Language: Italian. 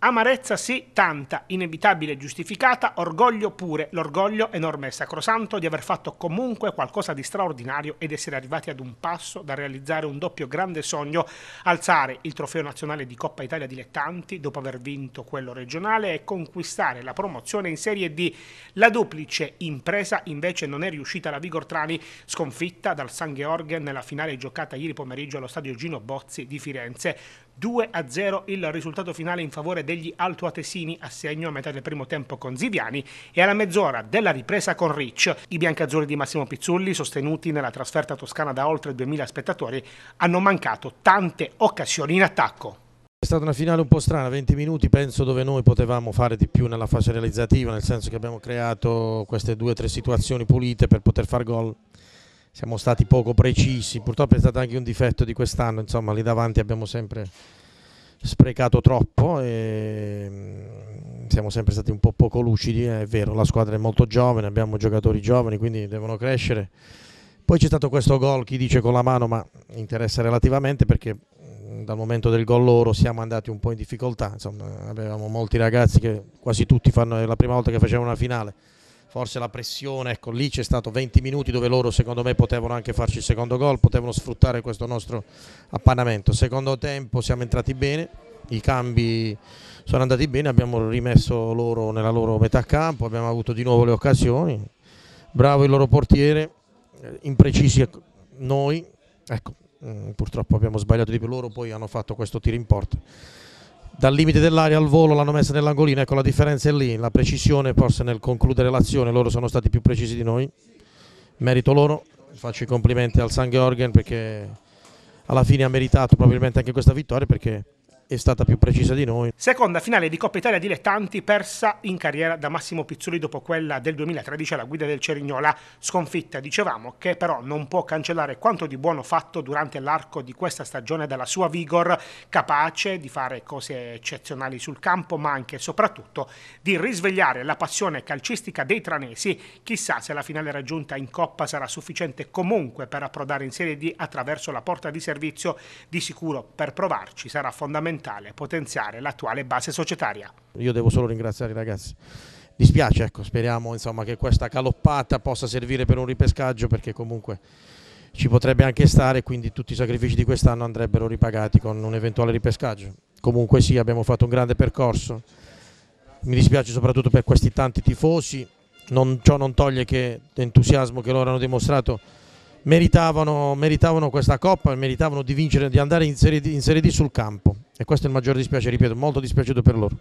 Amarezza sì, tanta, inevitabile e giustificata, orgoglio pure, l'orgoglio enorme e sacrosanto di aver fatto comunque qualcosa di straordinario ed essere arrivati ad un passo da realizzare un doppio grande sogno, alzare il trofeo nazionale di Coppa Italia Dilettanti dopo aver vinto quello regionale e conquistare la promozione in Serie D. La duplice impresa invece non è riuscita la Vigortrani, sconfitta dal San Georg nella finale giocata ieri pomeriggio allo stadio Gino Bozzi di Firenze. 2 a 0 il risultato finale in favore degli altoatesini a segno a metà del primo tempo con Ziviani e alla mezz'ora della ripresa con Rich. I biancazzurri di Massimo Pizzulli, sostenuti nella trasferta toscana da oltre 2000 spettatori, hanno mancato tante occasioni in attacco. È stata una finale un po' strana, 20 minuti penso dove noi potevamo fare di più nella fase realizzativa, nel senso che abbiamo creato queste due o tre situazioni pulite per poter far gol siamo stati poco precisi, purtroppo è stato anche un difetto di quest'anno, insomma lì davanti abbiamo sempre sprecato troppo e mm, siamo sempre stati un po' poco lucidi, è vero, la squadra è molto giovane, abbiamo giocatori giovani, quindi devono crescere. Poi c'è stato questo gol, chi dice con la mano, ma interessa relativamente perché mm, dal momento del gol loro siamo andati un po' in difficoltà, insomma avevamo molti ragazzi che quasi tutti fanno, è la prima volta che facevano una finale forse la pressione, ecco lì c'è stato 20 minuti dove loro secondo me potevano anche farci il secondo gol, potevano sfruttare questo nostro appannamento. Secondo tempo siamo entrati bene, i cambi sono andati bene, abbiamo rimesso loro nella loro metà campo, abbiamo avuto di nuovo le occasioni, bravo il loro portiere, imprecisi ecco, noi, ecco, mm, purtroppo abbiamo sbagliato di più loro, poi hanno fatto questo tiro in porta dal limite dell'aria al volo l'hanno messa nell'angolino, ecco la differenza è lì, la precisione forse nel concludere l'azione, loro sono stati più precisi di noi, merito loro, faccio i complimenti al San Georgen perché alla fine ha meritato probabilmente anche questa vittoria perché è stata più precisa di noi. Seconda finale di Coppa Italia Dilettanti persa in carriera da Massimo Pizzoli dopo quella del 2013 alla guida del Cerignola, sconfitta, dicevamo, che però non può cancellare quanto di buono fatto durante l'arco di questa stagione dalla sua Vigor, capace di fare cose eccezionali sul campo, ma anche e soprattutto di risvegliare la passione calcistica dei tranesi. Chissà se la finale raggiunta in Coppa sarà sufficiente comunque per approdare in Serie D attraverso la porta di servizio, di sicuro per provarci sarà fondamentale fondamentale potenziare l'attuale base societaria. Io devo solo ringraziare i ragazzi dispiace, ecco, speriamo insomma, che questa caloppata possa servire per un ripescaggio perché comunque ci potrebbe anche stare, quindi tutti i sacrifici di quest'anno andrebbero ripagati con un eventuale ripescaggio. Comunque sì, abbiamo fatto un grande percorso, mi dispiace soprattutto per questi tanti tifosi, non, ciò non toglie che l'entusiasmo che loro hanno dimostrato meritavano, meritavano questa coppa, meritavano di vincere, di andare in serie in serie D sul campo. E questo è il maggior dispiacere, ripeto, molto dispiaciuto per loro.